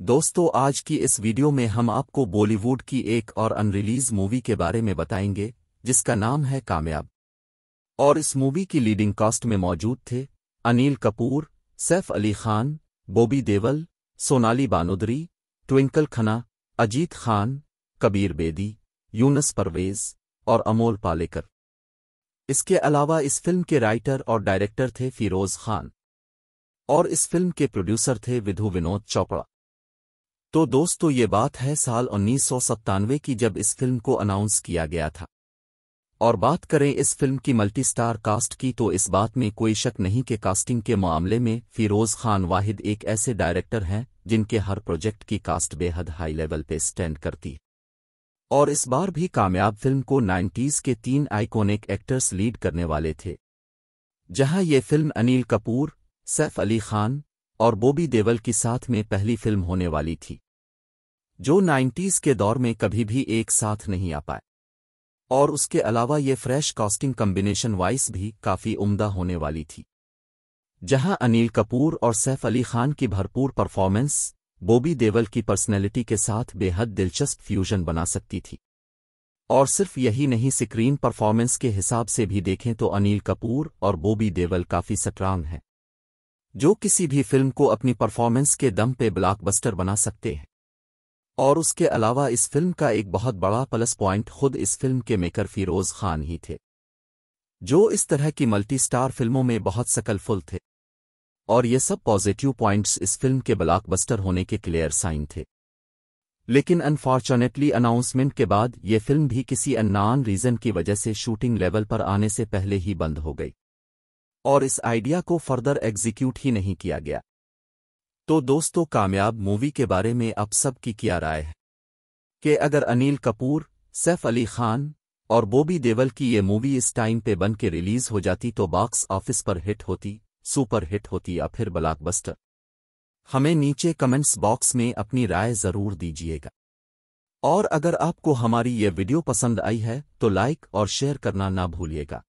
दोस्तों आज की इस वीडियो में हम आपको बॉलीवुड की एक और अनरिलीज मूवी के बारे में बताएंगे जिसका नाम है कामयाब और इस मूवी की लीडिंग कास्ट में मौजूद थे अनिल कपूर सैफ अली खान बॉबी देवल सोनाली बानोदरी ट्विंकल खन्ना अजीत खान कबीर बेदी यूनस परवेज और अमोल पालेकर इसके अलावा इस फिल्म के राइटर और डायरेक्टर थे फिरोज खान और इस फिल्म के प्रोड्यूसर थे विधु विनोद चौपड़ा तो दोस्तों ये बात है साल उन्नीस की जब इस फिल्म को अनाउंस किया गया था और बात करें इस फिल्म की मल्टीस्टार कास्ट की तो इस बात में कोई शक नहीं कि कास्टिंग के मामले में फिरोज खान वाहिद एक ऐसे डायरेक्टर हैं जिनके हर प्रोजेक्ट की कास्ट बेहद हाई लेवल पे स्टैंड करती है और इस बार भी कामयाब फिल्म को 90s के तीन आइकॉनिक एक्टर्स लीड करने वाले थे जहां ये फिल्म अनिल कपूर सैफ अली खान और बोबी देवल की साथ में पहली फिल्म होने वाली थी जो नाइन्टीज़ के दौर में कभी भी एक साथ नहीं आ पाए और उसके अलावा ये फ्रेश कास्टिंग कम्बिनेशन वाइस भी काफ़ी उम्दा होने वाली थी जहां अनिल कपूर और सैफ अली खान की भरपूर परफॉर्मेंस बोबी देवल की पर्सनैलिटी के साथ बेहद दिलचस्प फ्यूजन बना सकती थी और सिर्फ यही नहीं स्क्रीन परफॉर्मेंस के हिसाब से भी देखें तो अनिल कपूर और बोबी देवल काफ़ी सट्रांग हैं जो किसी भी फिल्म को अपनी परफॉर्मेंस के दम पे ब्लॉकबस्टर बना सकते हैं और उसके अलावा इस फिल्म का एक बहुत बड़ा प्लस पॉइंट खुद इस फिल्म के मेकर फिरोज खान ही थे जो इस तरह की मल्टी स्टार फिल्मों में बहुत सकलफुल थे और ये सब पॉजिटिव पॉइंट्स इस फिल्म के ब्लॉकबस्टर होने के क्लियर साइन थे लेकिन अनफॉर्चुनेटली अनाउंसमेंट के बाद ये फिल्म भी किसी अननान रीजन की वजह से शूटिंग लेवल पर आने से पहले ही बंद हो गई और इस आइडिया को फर्दर एग्जीक्यूट ही नहीं किया गया तो दोस्तों कामयाब मूवी के बारे में अब सब की क्या राय है कि अगर अनिल कपूर सैफ अली खान और बोबी देवल की ये मूवी इस टाइम पे बन के रिलीज हो जाती तो बॉक्स ऑफिस पर हिट होती सुपर हिट होती या फिर ब्लॉकबस्टर हमें नीचे कमेंट्स बॉक्स में अपनी राय जरूर दीजिएगा और अगर आपको हमारी ये वीडियो पसंद आई है तो लाइक और शेयर करना ना भूलिएगा